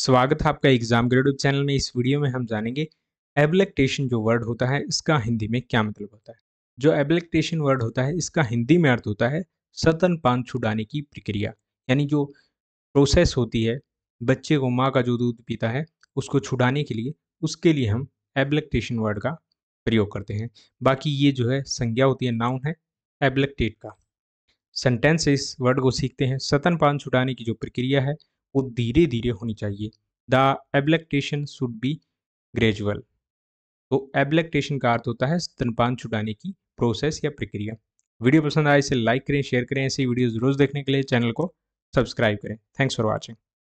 स्वागत है आपका एग्जाम ग्रेड चैनल में इस वीडियो में हम जानेंगे एबलेक्टेशन जो वर्ड होता है इसका हिंदी में क्या मतलब होता है जो एबलेक्टेशन वर्ड होता है इसका हिंदी में अर्थ होता है सतन पान छुड़ाने की प्रक्रिया यानी जो प्रोसेस होती है बच्चे को माँ का जो दूध पीता है उसको छुड़ाने के लिए उसके लिए हम एबलेक्टेशन वर्ड का प्रयोग करते हैं बाकी ये जो है संज्ञा होती है नाउन है एबलेक्टेट का सेंटेंस इस वर्ड को सीखते हैं सतन पान छुटाने की जो प्रक्रिया है वो धीरे धीरे होनी चाहिए the ablactation should be gradual तो एब्लेक्टेशन का अर्थ होता है स्तनपान छुटाने की प्रोसेस या प्रक्रिया वीडियो पसंद आए इसे लाइक करें शेयर करें ऐसी वीडियोज़ रोज़ देखने के लिए चैनल को सब्सक्राइब करें थैंक्स फॉर वॉचिंग